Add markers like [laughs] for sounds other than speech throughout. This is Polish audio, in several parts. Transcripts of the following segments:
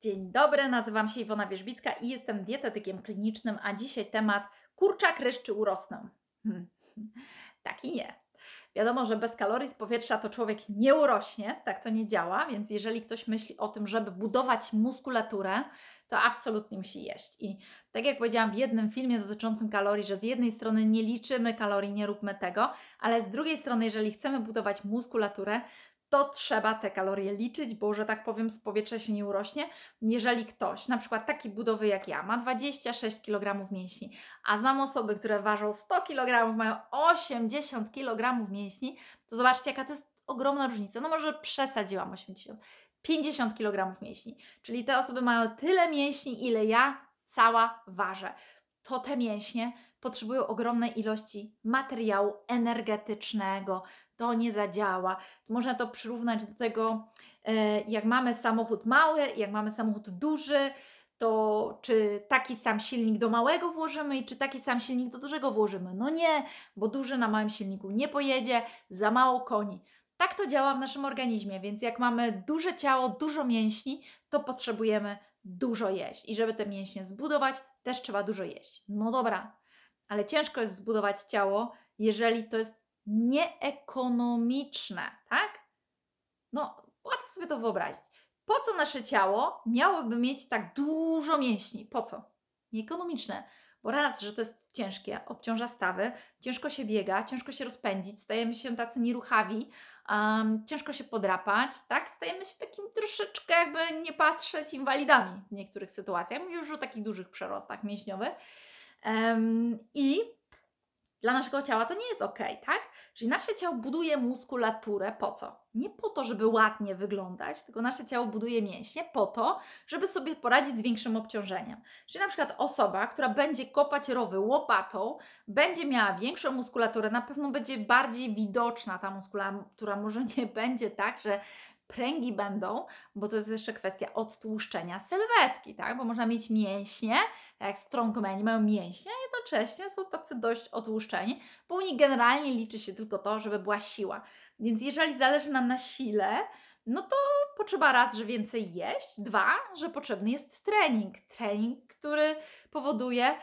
Dzień dobry, nazywam się Iwona Wierzbicka i jestem dietetykiem klinicznym, a dzisiaj temat kurczak ryż czy urosnę. Hmm. Tak i nie. Wiadomo, że bez kalorii z powietrza to człowiek nie urośnie, tak to nie działa, więc jeżeli ktoś myśli o tym, żeby budować muskulaturę, to absolutnie musi jeść. I tak jak powiedziałam w jednym filmie dotyczącym kalorii, że z jednej strony nie liczymy kalorii, nie róbmy tego, ale z drugiej strony, jeżeli chcemy budować muskulaturę, to trzeba te kalorie liczyć, bo że tak powiem z powietrza się nie urośnie. Jeżeli ktoś, na przykład taki budowy jak ja, ma 26 kg mięśni, a znam osoby, które ważą 100 kg, mają 80 kg mięśni, to zobaczcie jaka to jest ogromna różnica. No może przesadziłam 80. 50 kg mięśni. Czyli te osoby mają tyle mięśni, ile ja cała ważę. To te mięśnie potrzebują ogromnej ilości materiału energetycznego, to nie zadziała. Można to przyrównać do tego, e, jak mamy samochód mały, jak mamy samochód duży, to czy taki sam silnik do małego włożymy i czy taki sam silnik do dużego włożymy? No nie, bo duży na małym silniku nie pojedzie, za mało koni. Tak to działa w naszym organizmie, więc jak mamy duże ciało, dużo mięśni, to potrzebujemy dużo jeść. I żeby te mięśnie zbudować, też trzeba dużo jeść. No dobra, ale ciężko jest zbudować ciało, jeżeli to jest nieekonomiczne, tak? No, łatwo sobie to wyobrazić. Po co nasze ciało miałoby mieć tak dużo mięśni? Po co? Nieekonomiczne. Bo raz, że to jest ciężkie, obciąża stawy, ciężko się biega, ciężko się rozpędzić, stajemy się tacy nieruchawi, um, ciężko się podrapać, tak? Stajemy się takim troszeczkę, jakby nie patrzeć, inwalidami w niektórych sytuacjach. Mówię już o takich dużych przerostach mięśniowych. Um, I dla naszego ciała to nie jest ok, tak? Czyli nasze ciało buduje muskulaturę po co? Nie po to, żeby ładnie wyglądać, tylko nasze ciało buduje mięśnie po to, żeby sobie poradzić z większym obciążeniem. Czyli na przykład osoba, która będzie kopać rowy łopatą, będzie miała większą muskulaturę, na pewno będzie bardziej widoczna ta muskulatura, może nie [laughs] będzie tak, że pręgi będą, bo to jest jeszcze kwestia odtłuszczenia sylwetki, tak? Bo można mieć mięśnie, tak jak strongmeni mają mięśnie, jednocześnie są tacy dość otłuszczeni, bo u nich generalnie liczy się tylko to, żeby była siła. Więc jeżeli zależy nam na sile, no to potrzeba raz, że więcej jeść, dwa, że potrzebny jest trening. Trening, który powoduje,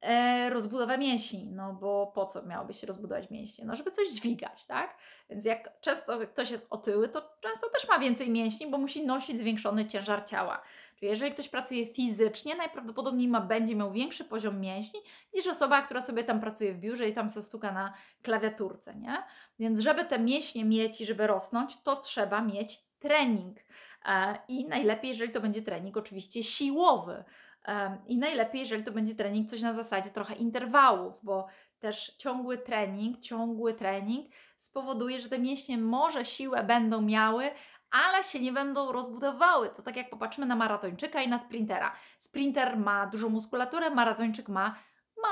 e, rozbudowę mięśni, no bo po co miałoby się rozbudować mięśnie? No żeby coś dźwigać, tak? Więc jak często ktoś jest otyły, to często też ma więcej mięśni, bo musi nosić zwiększony ciężar ciała. Czyli jeżeli ktoś pracuje fizycznie, najprawdopodobniej ma, będzie miał większy poziom mięśni niż osoba, która sobie tam pracuje w biurze i tam se stuka na klawiaturce, nie? Więc żeby te mięśnie mieć i żeby rosnąć, to trzeba mieć trening. E, I najlepiej, jeżeli to będzie trening oczywiście siłowy, i najlepiej, jeżeli to będzie trening coś na zasadzie trochę interwałów, bo też ciągły trening, ciągły trening spowoduje, że te mięśnie może siłę będą miały, ale się nie będą rozbudowały. To tak jak popatrzmy na maratończyka i na sprintera. Sprinter ma dużą muskulaturę, maratończyk ma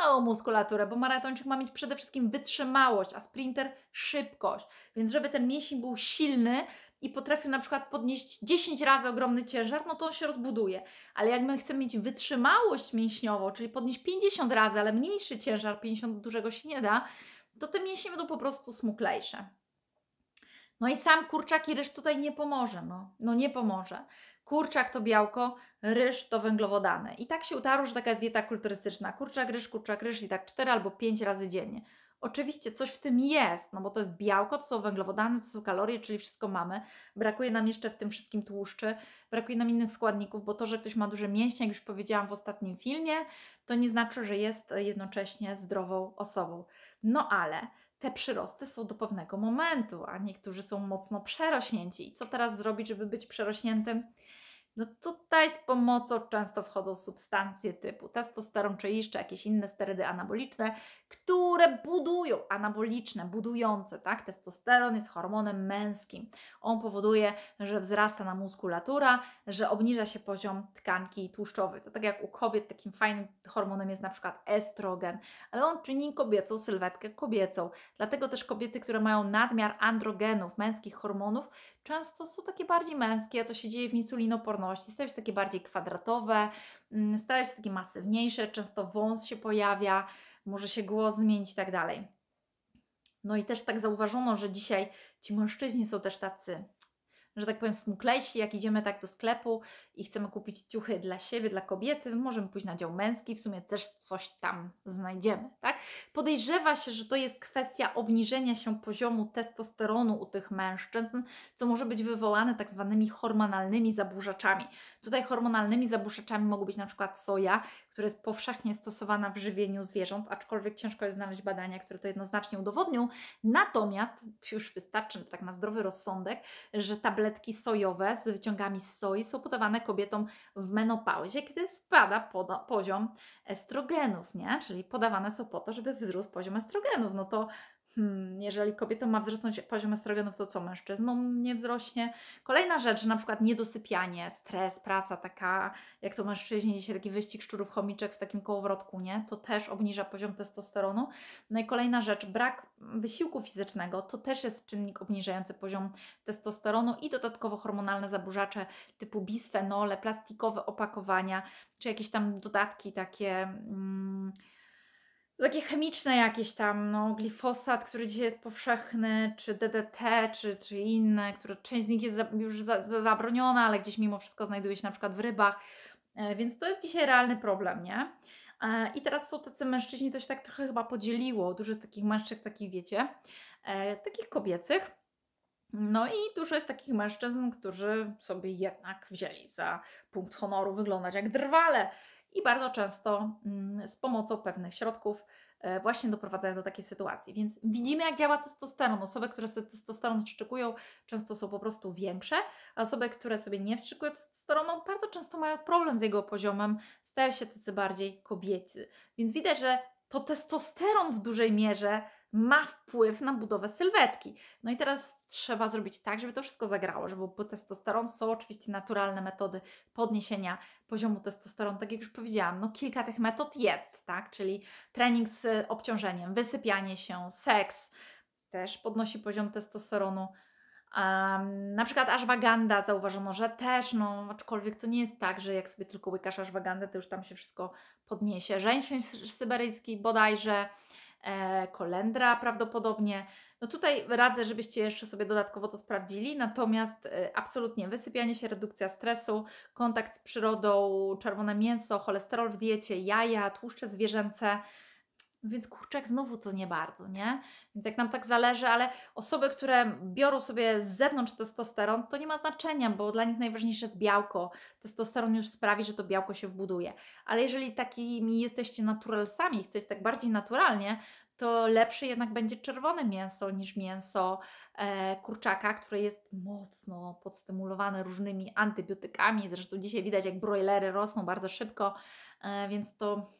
małą muskulaturę, bo maratończyk ma mieć przede wszystkim wytrzymałość, a sprinter szybkość. Więc żeby ten mięsień był silny, i potrafię na przykład podnieść 10 razy ogromny ciężar, no to on się rozbuduje. Ale jak my chcemy mieć wytrzymałość mięśniową, czyli podnieść 50 razy, ale mniejszy ciężar, 50 dużego się nie da, to te mięśnie będą po prostu smuklejsze. No i sam kurczak i ryż tutaj nie pomoże, no, no nie pomoże. Kurczak to białko, ryż to węglowodany. I tak się utarło, że taka jest dieta kulturystyczna. Kurczak, ryż, kurczak, ryż i tak 4 albo 5 razy dziennie. Oczywiście coś w tym jest, no bo to jest białko, to są węglowodany, to są kalorie, czyli wszystko mamy. Brakuje nam jeszcze w tym wszystkim tłuszczy, brakuje nam innych składników, bo to, że ktoś ma duże mięśnie, jak już powiedziałam w ostatnim filmie, to nie znaczy, że jest jednocześnie zdrową osobą. No ale te przyrosty są do pewnego momentu, a niektórzy są mocno przerośnięci. I co teraz zrobić, żeby być przerośniętym? No tutaj z pomocą często wchodzą substancje typu testosteron czy jeszcze jakieś inne sterydy anaboliczne, które budują, anaboliczne, budujące, tak? Testosteron jest hormonem męskim. On powoduje, że wzrasta na muskulatura, że obniża się poziom tkanki tłuszczowej. To tak jak u kobiet takim fajnym hormonem jest na przykład estrogen, ale on czyni kobiecą sylwetkę kobiecą. Dlatego też kobiety, które mają nadmiar androgenów, męskich hormonów, często są takie bardziej męskie, to się dzieje w insulinoporności, stają się takie bardziej kwadratowe, mm, stają się takie masywniejsze, często wąs się pojawia, może się głos zmienić i tak dalej. No i też tak zauważono, że dzisiaj ci mężczyźni są też tacy że tak powiem, smuklejsi, jak idziemy tak do sklepu i chcemy kupić ciuchy dla siebie, dla kobiety, możemy pójść na dział męski, w sumie też coś tam znajdziemy, tak? Podejrzewa się, że to jest kwestia obniżenia się poziomu testosteronu u tych mężczyzn, co może być wywołane tak zwanymi hormonalnymi zaburzaczami. Tutaj hormonalnymi zaburzaczami mogą być na przykład soja, która jest powszechnie stosowana w żywieniu zwierząt, aczkolwiek ciężko jest znaleźć badania, które to jednoznacznie udowodnią. Natomiast już wystarczy tak na zdrowy rozsądek, że tabletka tabletki sojowe z wyciągami z soi są podawane kobietom w menopauzie, kiedy spada poziom estrogenów, nie? Czyli podawane są po to, żeby wzrósł poziom estrogenów. No to hmm, jeżeli kobieta ma wzrosnąć poziom estrogenów, to co mężczyznom nie wzrośnie? Kolejna rzecz, na przykład niedosypianie, stres, praca taka, jak to mężczyźni dzisiaj taki wyścig szczurów chomiczek w takim kołowrotku, nie? To też obniża poziom testosteronu. No i kolejna rzecz, brak wysiłku fizycznego, to też jest czynnik obniżający poziom testosteronu i dodatkowo hormonalne zaburzacze typu bisfenole, plastikowe opakowania, czy jakieś tam dodatki takie... Mm, takie chemiczne jakieś tam, no, glifosat, który dzisiaj jest powszechny, czy DDT, czy, czy inne, które część z nich jest za, już za, za zabroniona, ale gdzieś mimo wszystko znajduje się na przykład w rybach. E, więc to jest dzisiaj realny problem, nie? E, I teraz są tacy mężczyźni, to się tak trochę chyba podzieliło. Dużo jest takich mężczyzn, takich wiecie, e, takich kobiecych. No i dużo jest takich mężczyzn, którzy sobie jednak wzięli za punkt honoru wyglądać jak drwale i bardzo często mm, z pomocą pewnych środków e, właśnie doprowadzają do takiej sytuacji. Więc widzimy, jak działa testosteron. Osoby, które sobie testosteron wstrzykują, często są po prostu większe, a osoby, które sobie nie wstrzykują testosteronu, bardzo często mają problem z jego poziomem, stają się tacy bardziej kobiety. Więc widać, że to testosteron w dużej mierze ma wpływ na budowę sylwetki. No i teraz trzeba zrobić tak, żeby to wszystko zagrało, żeby był testosteron. Są oczywiście naturalne metody podniesienia poziomu testosteronu, tak jak już powiedziałam, no kilka tych metod jest, tak? Czyli trening z obciążeniem, wysypianie się, seks też podnosi poziom testosteronu. Um, na przykład ashwaganda zauważono, że też, no aczkolwiek to nie jest tak, że jak sobie tylko łykasz ashwagandę, to już tam się wszystko podniesie. Żeńszeń syberyjski bodajże, E, kolendra prawdopodobnie. No tutaj radzę, żebyście jeszcze sobie dodatkowo to sprawdzili, natomiast e, absolutnie wysypianie się, redukcja stresu, kontakt z przyrodą, czerwone mięso, cholesterol w diecie, jaja, tłuszcze zwierzęce, więc kurczak znowu to nie bardzo, nie? Więc jak nam tak zależy, ale osoby, które biorą sobie z zewnątrz testosteron, to nie ma znaczenia, bo dla nich najważniejsze jest białko. Testosteron już sprawi, że to białko się wbuduje. Ale jeżeli takimi jesteście naturalsami, chcecie tak bardziej naturalnie, to lepsze jednak będzie czerwone mięso niż mięso e, kurczaka, które jest mocno podstymulowane różnymi antybiotykami. Zresztą dzisiaj widać, jak brojlery rosną bardzo szybko, e, więc to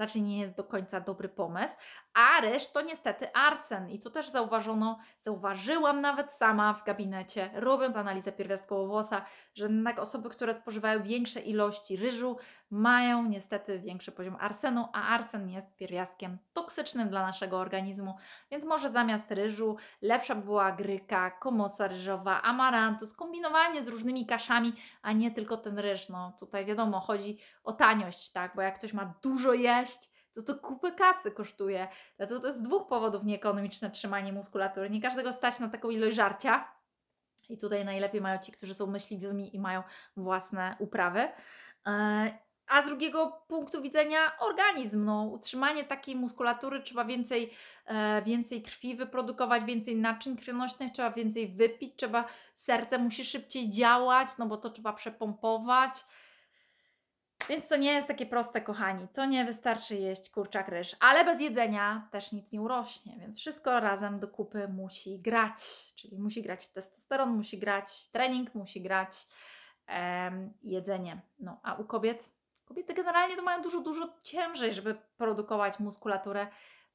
raczej nie jest do końca dobry pomysł, a ryż to niestety arsen. I to też zauważono, zauważyłam nawet sama w gabinecie, robiąc analizę pierwiastkowo-włosa, że jednak osoby, które spożywają większe ilości ryżu, mają niestety większy poziom arsenu, a arsen jest pierwiastkiem toksycznym dla naszego organizmu, więc może zamiast ryżu lepsza była gryka, komosa ryżowa, amarantus, kombinowanie z różnymi kaszami, a nie tylko ten ryż. No tutaj wiadomo, chodzi o taniość, tak, bo jak ktoś ma dużo jeść, to to kupę kasy kosztuje. Dlatego to jest z dwóch powodów nieekonomiczne trzymanie muskulatury. Nie każdego stać na taką ilość żarcia. I tutaj najlepiej mają ci, którzy są myśliwymi i mają własne uprawy. E, a z drugiego punktu widzenia organizm, no, utrzymanie takiej muskulatury trzeba więcej, e, więcej krwi wyprodukować, więcej naczyń krwionośnych, trzeba więcej wypić, trzeba serce musi szybciej działać, no bo to trzeba przepompować. Więc to nie jest takie proste, kochani. To nie wystarczy jeść kurczak ryż, ale bez jedzenia też nic nie urośnie, więc wszystko razem do kupy musi grać. Czyli musi grać testosteron, musi grać trening, musi grać em, jedzenie. No, a u kobiet, kobiety generalnie to mają dużo, dużo ciężej, żeby produkować muskulaturę,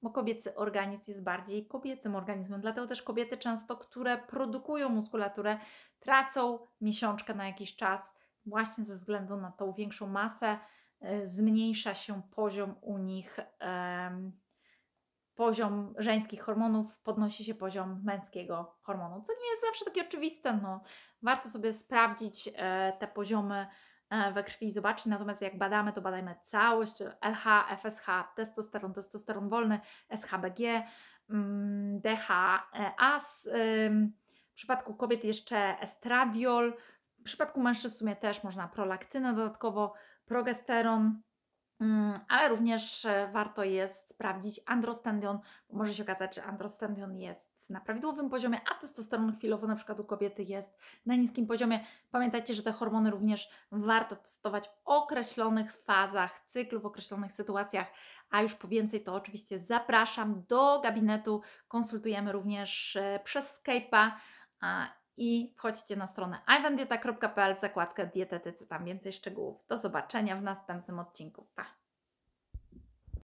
bo kobiecy organizm jest bardziej kobiecym organizmem. Dlatego też kobiety często, które produkują muskulaturę, tracą miesiączkę na jakiś czas właśnie ze względu na tą większą masę e, zmniejsza się poziom u nich, poziom żeńskich hormonów, podnosi się poziom męskiego hormonu, co nie jest zawsze takie oczywiste. No, warto sobie sprawdzić e, te poziomy e, we krwi i zobaczyć. Natomiast jak badamy, to badajmy całość, LH, FSH, testosteron, testosteron wolny, SHBG, mm, DHA. W przypadku kobiet jeszcze estradiol, przypadku mężczyzn w sumie też można prolaktynę, dodatkowo progesteron, mm, ale również e, warto jest sprawdzić androstendion, bo może się okazać, że androstendion jest na prawidłowym poziomie, a testosteron chwilowo na przykład u kobiety jest na niskim poziomie. Pamiętajcie, że te hormony również warto testować w określonych fazach cyklu, w określonych sytuacjach, a już po więcej to oczywiście zapraszam do gabinetu. Konsultujemy również e, przez Skype'a i wchodźcie na stronę iwandieta.pl w zakładkę dietetycy. Tam więcej szczegółów. Do zobaczenia w następnym odcinku. Pa!